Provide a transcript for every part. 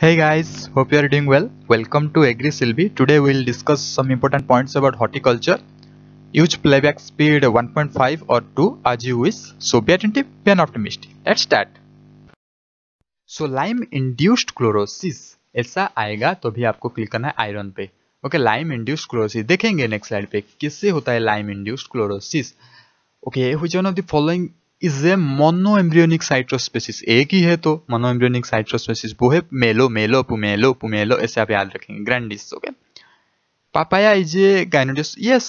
Hey guys, hope you are doing well. Welcome to Agri Silvi. Today we will discuss some important points about horticulture. Use playback speed 1.5 or 2 as you wish. So be attentive, be an optimist. Let's start. So lime induced chlorosis. ऐसा आएगा तो भी आपको click करना है iron पे okay lime induced chlorosis देखेंगे next slide पे किससे होता है lime induced chlorosis okay which one of the following is a mono embryonic citrus species एक ही है तो एम्ब्रियोनिक साइट्रोस्पेसिस वो है मेलो मेलो पुमेलो पुमेलो ऐसे आप याद रखेंगे grandis okay papaya is a gynodioecious yes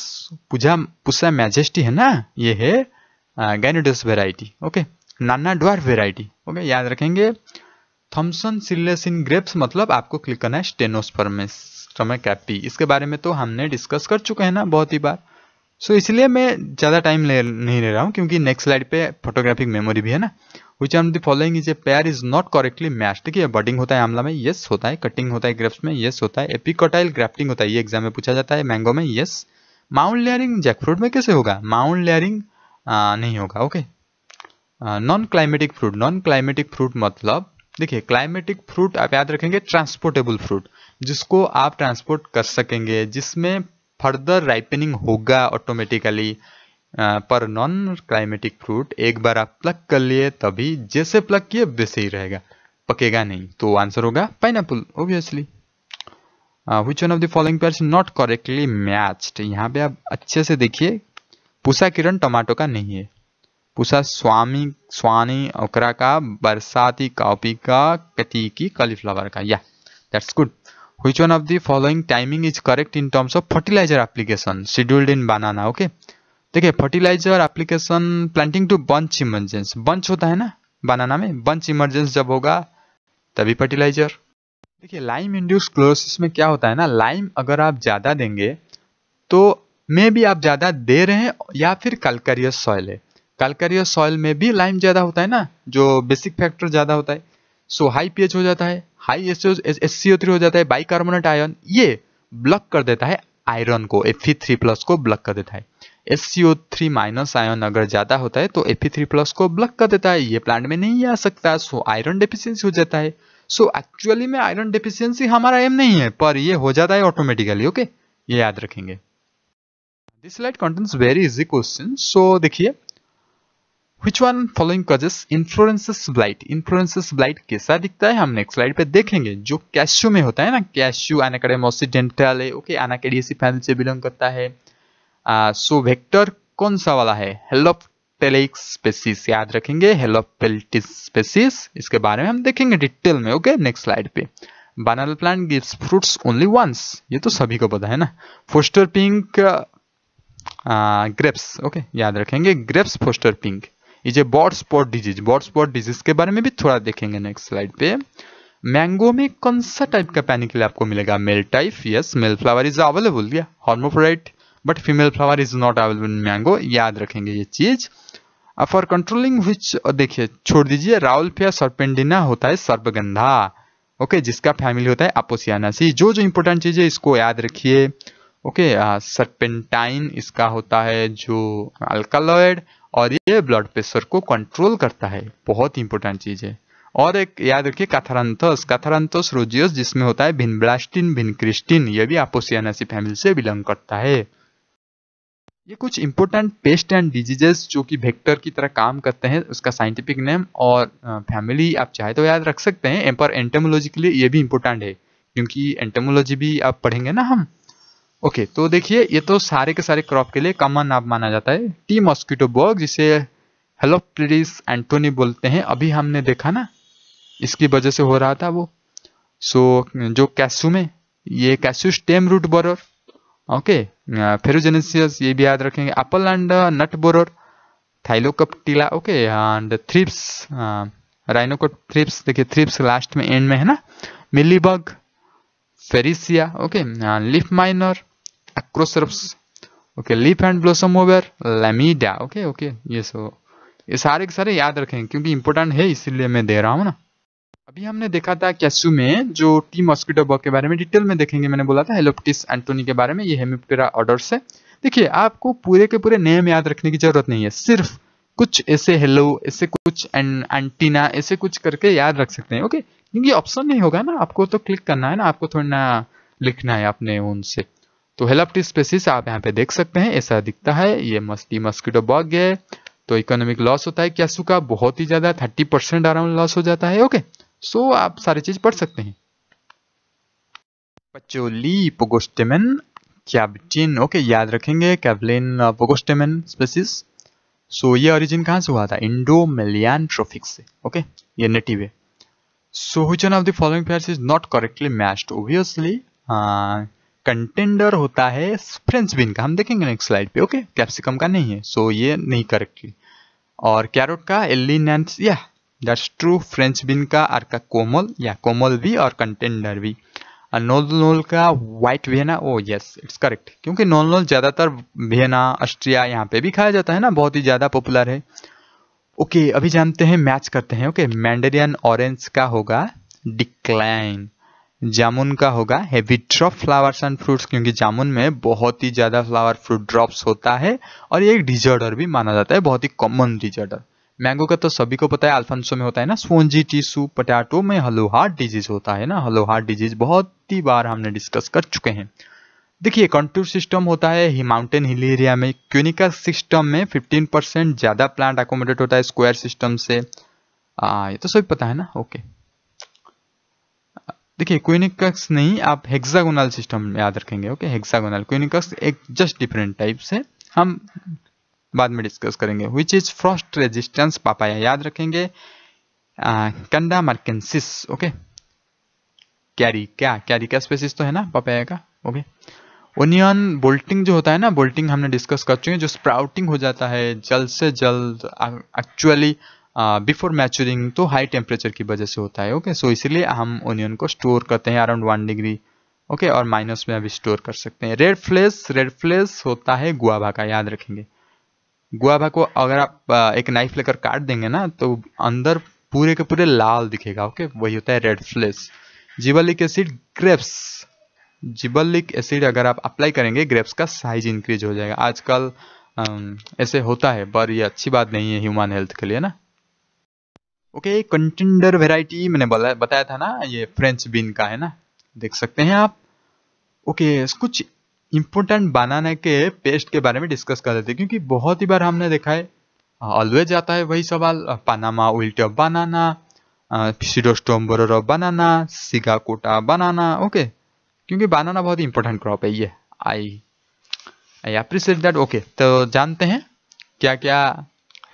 पूजा पुसा मैजेस्टी है ना ये है गाइनोडियस वेराइटी ओके नाना डॉर्फ वेराइटी ओके याद रखेंगे थॉम्सन इन ग्रेप्स मतलब आपको क्लिक करना है स्टेनोस्पर्मेस्टोमेकैपी इसके बारे में तो हमने डिस्कस कर चुके हैं ना बहुत ही बार सो so, इसलिए मैं ज़्यादा टाइम ले नहीं ले रहा हूँ क्योंकि नेक्स्ट स्लाइड पे फोटोग्राफिक मेमोरी भी है ना which are the following is a pair is not correctly match है बडिंग होता है आमला में येस होता है कटिंग होता है ग्रेप्स में येस होता है एपिकोटाइल ग्राफ्टिंग होता है ये एग्जाम में पूछा जाता है मैंगो में येस माउंट लेयरिंग जैकफ्रूट में कैसे होगा माउंट लेयरिंग नहीं होगा okay non climacteric fruit non climacteric fruit मतलब देखिए क्लाइमेटिक फ्रूट आप याद रखेंगे ट्रांसपोर्टेबल फ्रूट जिसको आप ट्रांसपोर्ट कर सकेंगे जिसमें फर्दर राइपनिंग होगा ऑटोमेटिकली पर नॉन क्लाइमेटिक फ्रूट एक बार आप प्लग कर लिए तभी जैसे प्लग किए वैसे ही रहेगा पकेगा नहीं तो आंसर होगा pineapple obviously which one of the following pair not correctly matched यहाँ पे आप अच्छे से देखिए पूसा किरण टमाटो का नहीं है पूसा स्वामी स्वानी ओकरा का बरसाती कॉपी का कटी की कॉलीफ्लावर का या that's good which one of the following timing is correct in terms of fertiliser application scheduled in banana okay देखिए fertiliser application planting to bunch emergence bunch होता है ना बनाना में बंच इमरजेंस जब होगा तभी फर्टिलाइजर देखिए लाइम इंड्यूस क्लोरोसिस में क्या होता है ना लाइम अगर आप ज़्यादा देंगे तो मे भी आप ज़्यादा दे रहे हैं या फिर कलकरियस सॉइल है कलकरियस सॉइल में भी लाइम ज़्यादा होता है ना जो बेसिक फैक्टर ज़्यादा होता है सो हाई पीएच हो जाता है हाई एस एस हो जाता है बाइकार्बोनेट आयन ये ब्लॉक कर देता है आयरन को एफ थ्री प्लस को ब्लॉक कर देता है S C O three minus ion अगर ज़्यादा होता है तो एफ थ्री प्लस को ब्लॉक कर देता है ये प्लांट में नहीं आ सकता सो आयरन डेफिशियंसी हो जाता है सो एक्चुअली में आयरन डेफिशियंसी हमारा एम नहीं है पर ये हो जाता है ऑटोमेटिकली ओके ये याद रखेंगे this light contents very easy question so देखिए which one following causes influences blight influences blight कैसा दिखता है हम नेक्स्ट स्लाइड पे देखेंगे जो कैश्यू में होता है ना कैश्यू एनाकडेमोसी डेंटाले ओके एनाकेडियसी फैमिली से बिलोंग करता है सो वेक्टर कौन सा वाला है हेलोपटेलिक स्पेसिस याद रखेंगे हेलोपेल्टिस स्पेसिस इसके बारे में हम देखेंगे डिटेल में ओके नेक्स्ट स्लाइड पे banana plant gives fruits only once ये तो सभी को पता है ना फोस्टर पिंक ग्रेप्स ओके याद रखेंगे ग्रेप्स फोस्टर पिंक ये जो bud spot disease bud spot disease के बारे में भी थोड़ा देखेंगे नेक्स्ट स्लाइड पे मैंगो में कौन सा टाइप का पैनी के लिए आपको मिलेगा male type yes male flower is available या hermaphrodite but female flower is not available in mango याद रखेंगे ये चीज़ फॉर कंट्रोलिंग विच देखिए छोड़ दीजिए फिया सर्पेंडिना होता है सर्पगंधा ओके जिसका फैमिली होता है अपोसियानासी जो जो इंपोर्टेंट चीज़ है इसको याद रखिए ओके सर्पेंटाइन इसका होता है जो अल्कालॉयड और ये ब्लड प्रेशर को कंट्रोल करता है बहुत इंपॉर्टेंट चीज़ है और एक याद रखिए काथारंथस काथारंथस रोजियस जिसमें होता है भिनब्लास्टिन भिनक्रिस्टिन ये भी आपोसियानासी फैमिली से बिलोंग करता है ये कुछ इंपोर्टेंट पेस्ट एंड डिजीजेस जो कि वेक्टर की तरह काम करते हैं उसका साइंटिफिक नेम और फैमिली आप चाहे तो याद रख सकते हैं पर एंटेमोलॉजी के लिए ये भी इंपोर्टेंट है क्योंकि एंटेमोलॉजी भी आप पढ़ेंगे ना हम ओके तो देखिए ये तो सारे के सारे क्रॉप के लिए कॉमन नाम माना जाता है टी मॉस्किटो बर्ग जिसे हेलोप्टिस एंटोनी बोलते हैं अभी हमने देखा ना इसकी वजह से हो रहा था वो सो so, जो कैस्यू में ये cashew stem root borer okay फेरोजेनेसियस ये भी याद रखेंगे एप्पल एंड नट बोरर टीला ओके एंड थ्रिप्स राइनोकोट थ्रिप्स देखिए थ्रिप्स लास्ट में एंड में है ना मिलीबग फेरिसिया okay leaf miner acrocerps okay leaf and blossom webber लेमीडा ओके ओके ये सो ये सारे के सारे याद रखें क्योंकि इंपॉर्टेंट है इसीलिए मैं दे रहा हूँ ना अभी हमने देखा था कैसू में जो टी मॉस्किटो बग के बारे में डिटेल में देखेंगे मैंने बोला था हेलोप्टिस एंटोनी के बारे में ये हेमिप्टेरा ऑर्डर से देखिए आपको पूरे के पूरे नेम याद रखने की जरूरत नहीं है सिर्फ कुछ ऐसे हेलो ऐसे कुछ एंटीना ऐसे कुछ करके याद रख सकते हैं ओके क्योंकि ऑप्शन नहीं होगा ना आपको तो क्लिक करना है ना आपको थोड़ा लिखना है अपने उनसे तो हेलाप्टिस स्पेसिस आप यहाँ पे देख सकते हैं ऐसा दिखता है ये मस्ती मस्कीटो बग है तो इकोनॉमिक लॉस होता है क्या का बहुत ही ज्यादा थर्टी परसेंट अराउंड लॉस हो जाता है ओके सो आप सारी चीज पढ़ सकते हैं पचोली पोगोस्टेमन कैबिन ओके याद रखेंगे कैबलिन पोगोस्टेमन स्पेसिस सो ये ओरिजिन कहाँ से हुआ था इंडो मिलियन ट्रोफिक्स से ओके ये नेटिव है so which of the following pair is not correctly matched obviously contender होता है फ्रेंच बीन का हम देखेंगे नेक्स्ट स्लाइड पे ओके कैप्सिकम का नहीं है सो so ये नहीं करेक्टली और कैरोट का एलिन या दैट्स ट्रू फ्रेंच बीन का आर का कोमल या कोमल भी और कंटेंडर भी नोल नोल का white Vienna oh yes it's correct क्योंकि नोल नोल ज़्यादातर वियना ऑस्ट्रिया यहाँ पे भी खाया जाता है ना बहुत ही ज़्यादा पॉपुलर है ओके okay, अभी जानते हैं मैच करते हैं ओके मैंडेरियन ऑरेंज का होगा डिक्लाइन जामुन का होगा heavy drop flowers and fruits क्योंकि जामुन में बहुत ही ज़्यादा फ्लावर फ्रूट ड्रॉप्स होता है और ये एक डिजर्डर भी माना जाता है बहुत ही कॉमन डिजर्डर मैंगो का तो सभी को पता है अल्फांसो में होता है ना स्पोंजी टिशू पटाटो में हलो हार्ट डिजीज होता है ना हलो हार्ट डिजीज बहुत ही बार हमने डिस्कस कर चुके हैं देखिए कंट्रोल सिस्टम होता है ही माउंटेन हिल एरिया में क्यूनिका सिस्टम में फिफ्टीन परसेंट ज़्यादा प्लांट एकोमोडेट होता है स्क्वायर सिस्टम से आ, ये तो सभी पता है ना ओके देखिए क्विनिकक्स नहीं आप हेक्सागोनल सिस्टम याद रखेंगे ओके हेक्सागोनल क्विनिकक्स एक जस्ट डिफरेंट टाइप से हम बाद में डिस्कस करेंगे which is frost resistance papaya याद रखेंगे कंडा मार्केंसिस ओके कैरी क्या कैरी का स्पेसिस तो है ना पापाया का ओके ओनियन बोल्टिंग जो होता है ना बोल्टिंग हमने डिस्कस कर चुके हैं जो स्प्राउटिंग हो जाता है जल्द से जल्द एक्चुअली बिफोर मैचुरिंग तो हाई टेम्परेचर की वजह से होता है ओके सो इसलिए हम ओनियन को स्टोर करते हैं अराउंड वन डिग्री ओके और माइनस में अभी स्टोर कर सकते हैं रेड फ्लेस रेड फ्लेस होता है गुआभा का याद रखेंगे गुआभा को अगर आप एक नाइफ लेकर काट देंगे ना तो अंदर पूरे के पूरे लाल दिखेगा ओके वही होता है red flesh gibberellic acid grapes gibberellic acid अगर आप अप्लाई करेंगे ग्रेप्स का साइज इंक्रीज हो जाएगा आजकल ऐसे होता है पर यह अच्छी बात नहीं है ह्यूमन हेल्थ के लिए ना ओके कंटेंडर वेराइटी मैंने बताया था ना ये फ्रेंच बीन का है ना देख सकते हैं आप ओके okay, कुछ इम्पोर्टेंट बनाने के पेस्ट के बारे में डिस्कस कर देते क्योंकि बहुत ही बार हमने देखा है ऑलवेज आता है वही सवाल पानामा उल्ट बनाना सीडोस्टोम ऑफ बनाना सिगाकोटा बनाना ओके क्योंकि बनाना बहुत इंपॉर्टेंट क्रॉप है ये I I appreciate that okay तो जानते हैं क्या क्या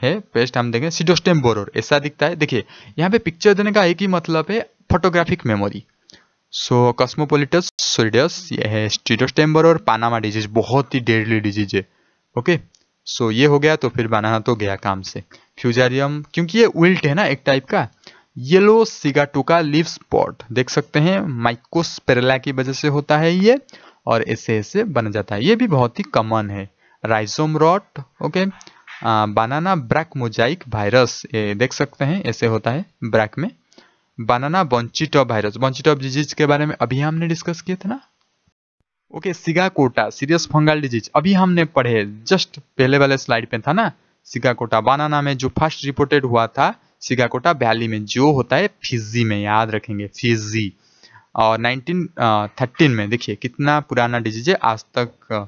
है पेस्ट हम देखें सिडोस्टेम बोरोर ऐसा दिखता है देखिए यहाँ पे पिक्चर देने का एक ही मतलब है फोटोग्राफिक मेमोरी सो कॉस्मोपोलिटस सोलिडस ये है स्टीडोस्टेम बोरोर पानामा डिजीज बहुत ही डेडली डिजीज है ओके सो ये हो गया तो फिर बनाना तो गया काम से फ्यूजारियम क्योंकि ये विल्ट है ना एक टाइप का येलो सिगाटोका लिव स्पॉट देख सकते हैं माइकोस्पेरला की वजह से होता है ये और ऐसे ऐसे बन जाता है ये भी बहुत ही कॉमन है rhizome rot okay banana bract mosaic virus ये देख सकते हैं ऐसे होता है ब्रैक में बनाना बॉन्चिटॉप वायरस बॉन्चिटॉप डिजीज के बारे में अभी हमने डिस्कस किए थे ना okay sigatoka serious fungal disease अभी हमने पढ़े जस्ट पहले वाले स्लाइड पे था ना सिगा कोटा बनाना में जो फर्स्ट रिपोर्टेड हुआ था सिगाकोटा वैली में जो होता है फिजी में याद रखेंगे फिजी और 1913 में देखिए कितना पुराना डिजीज है आज तक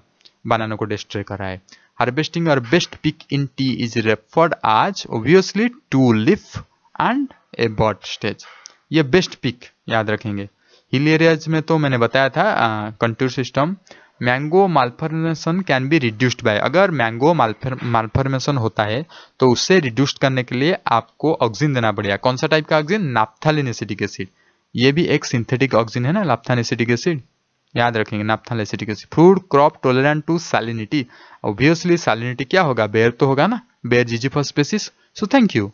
बनाने को डिस्ट्रॉय करा है हार्वेस्टिंग और best pick in tea is referred as obviously two leaf and a bud stage ये बेस्ट पिक याद रखेंगे हिल एरियाज में तो मैंने बताया था control system mango malformation can be reduced by अगर मैंगो मालफॉर्मेशन होता है तो उससे रिड्यूस्ड करने के लिए आपको ऑक्सीजन देना पड़ेगा कौन सा टाइप का ऑक्सीजन नाप्थालिन एसिटिक एसिड ये भी एक सिंथेटिक ऑक्सीजन है ना लाप्थालिन एसिटिक एसिड याद रखेंगे acidic acid food crop tolerant to salinity obviously salinity क्या होगा बेर तो होगा ना ber four species so thank you